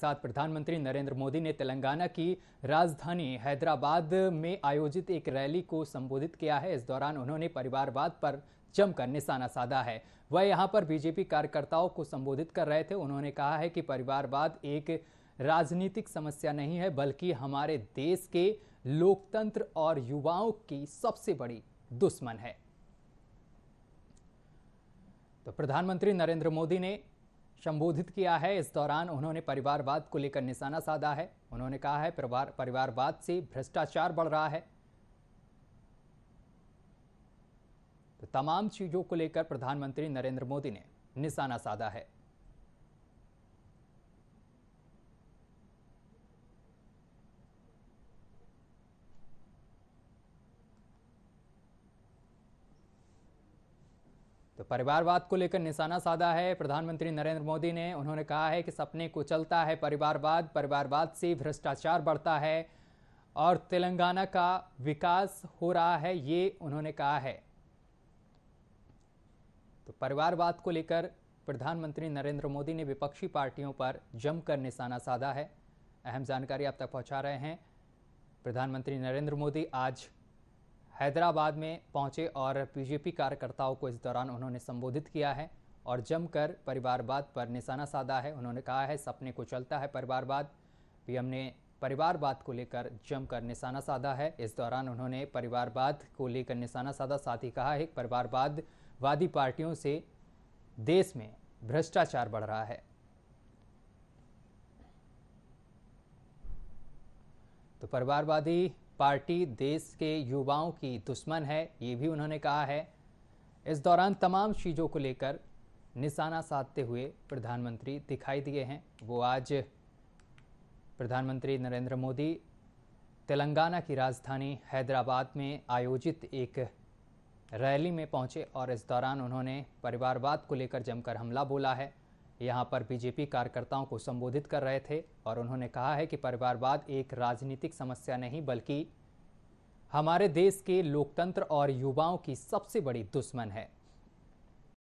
साथ प्रधानमंत्री नरेंद्र मोदी ने तेलंगाना की राजधानी हैदराबाद में आयोजित एक रैली को संबोधित किया है इस दौरान उन्होंने परिवारवाद पर जमकर निशाना साधा है वह यहां पर बीजेपी कार्यकर्ताओं को संबोधित कर रहे थे उन्होंने कहा है कि परिवारवाद एक राजनीतिक समस्या नहीं है बल्कि हमारे देश के लोकतंत्र और युवाओं की सबसे बड़ी दुश्मन है तो प्रधानमंत्री नरेंद्र मोदी ने संबोधित किया है इस दौरान उन्होंने परिवारवाद को लेकर निशाना साधा है उन्होंने कहा है परिवार परिवारवाद से भ्रष्टाचार बढ़ रहा है तो तमाम चीज़ों को लेकर प्रधानमंत्री नरेंद्र मोदी ने निशाना साधा है तो परिवारवाद को लेकर निशाना साधा है प्रधानमंत्री नरेंद्र मोदी ने उन्होंने कहा है कि सपने को चलता है परिवारवाद परिवारवाद से भ्रष्टाचार बढ़ता है और तेलंगाना का विकास हो रहा है ये उन्होंने कहा है तो परिवारवाद को लेकर प्रधानमंत्री नरेंद्र मोदी ने विपक्षी पार्टियों पर जमकर निशाना साधा है अहम जानकारी आप तक पहुंचा रहे हैं प्रधानमंत्री नरेंद्र मोदी आज हैदराबाद में पहुंचे और बीजेपी कार्यकर्ताओं को इस दौरान उन्होंने संबोधित किया है और जमकर परिवारवाद पर निशाना साधा है उन्होंने कहा है सपने को चलता है परिवारवाद पीएम ने परिवारवाद को लेकर जमकर निशाना साधा है इस दौरान उन्होंने परिवारवाद को लेकर निशाना साधा साथ ही कहा है परिवारवाद वादी पार्टियों से देश में भ्रष्टाचार बढ़ रहा है तो परिवारवादी पार्टी देश के युवाओं की दुश्मन है ये भी उन्होंने कहा है इस दौरान तमाम चीज़ों को लेकर निशाना साधते हुए प्रधानमंत्री दिखाई दिए हैं वो आज प्रधानमंत्री नरेंद्र मोदी तेलंगाना की राजधानी हैदराबाद में आयोजित एक रैली में पहुंचे और इस दौरान उन्होंने परिवारवाद को लेकर जमकर हमला बोला है यहां पर बीजेपी कार्यकर्ताओं को संबोधित कर रहे थे और उन्होंने कहा है कि परिवारवाद एक राजनीतिक समस्या नहीं बल्कि हमारे देश के लोकतंत्र और युवाओं की सबसे बड़ी दुश्मन है